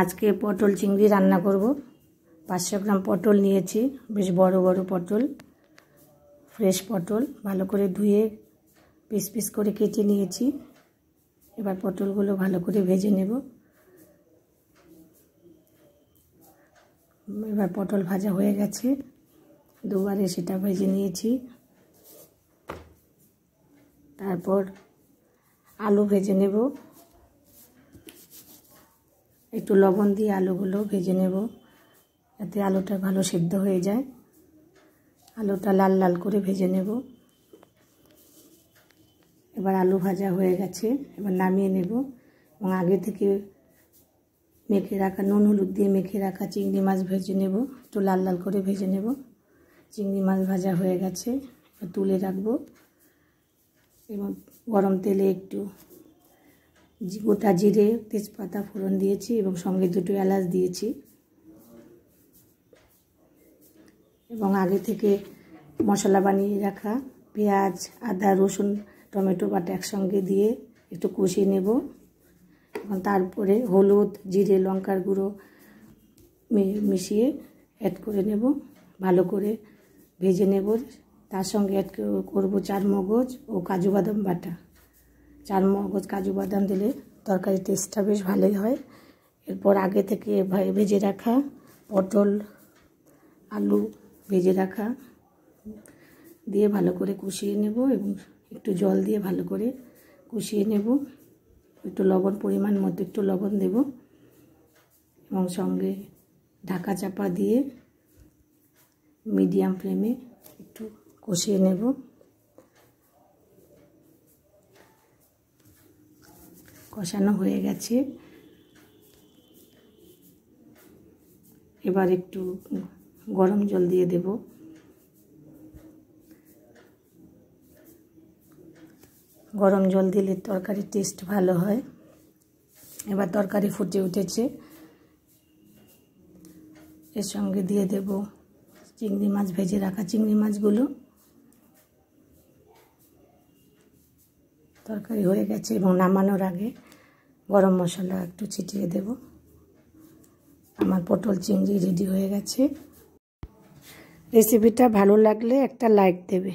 আজকে পটল চিংড়ি রান্না করব পাঁচশো গ্রাম পটল নিয়েছি বেশ বড় বড় পটল ফ্রেশ পটল ভালো করে ধুয়ে পিস পিস করে কেটে নিয়েছি এবার পটলগুলো ভালো করে ভেজে নেব এবার পটল ভাজা হয়ে গেছে দুবারে সেটা ভেজে নিয়েছি তারপর আলু ভেজে নেব একটু লবণ দিয়ে আলুগুলো ভেজে নেব যাতে আলুটা ভালো সিদ্ধ হয়ে যায় আলুটা লাল লাল করে ভেজে নেব এবার আলু ভাজা হয়ে গেছে এবার নামিয়ে নেব এবং আগে থেকে মেখে রাখা নুন হলুদ দিয়ে মেখে রাখা চিংড়ি মাছ ভেজে নেব একটু লাল লাল করে ভেজে নেব চিংড়ি মাছ ভাজা হয়ে গেছে তুলে রাখবো এবং গরম তেলে একটু গোটা জিরে তেজপাতা ফোড়ন দিয়েছি এবং সঙ্গে দুটো এলাচ দিয়েছি এবং আগে থেকে মশলা বানিয়ে রাখা পেঁয়াজ আদা রসুন টমেটো বাটা একসঙ্গে দিয়ে একটু কষিয়ে নেব এবং তারপরে হলুদ জিরে লঙ্কার গুঁড়ো মিশিয়ে অ্যাড করে নেব ভালো করে ভেজে নেব তার সঙ্গে অ্যাড করব চারমগজ ও কাজু বাদাম বাটা চার মগজ কাজু বাদাম দিলে তরকারি টেস্টটা বেশ ভালোই হয় এরপর আগে থেকে ভেজে রাখা পটল আলু ভেজে রাখা দিয়ে ভালো করে কষিয়ে নেব এবং একটু জল দিয়ে ভালো করে কষিয়ে নেব একটু লবণ পরিমাণ মতো একটু লবণ দেব এবং সঙ্গে ঢাকা চাপা দিয়ে মিডিয়াম ফ্লেমে একটু কষিয়ে নেব কষানো হয়ে গেছে এবার একটু গরম জল দিয়ে দেব গরম জল দিলে তরকারির টেস্ট ভালো হয় এবার তরকারি ফুটে উঠেছে এর সঙ্গে দিয়ে দেব চিংড়ি মাছ ভেজে রাখা চিংড়ি মাছগুলো তরকারি হয়ে গেছে এবং নামানোর আগে গরম মশলা একটু ছিটিয়ে দেব আমার পটল চিংড়ি রেডি হয়ে গেছে রেসিপিটা ভালো লাগলে একটা লাইক দেবে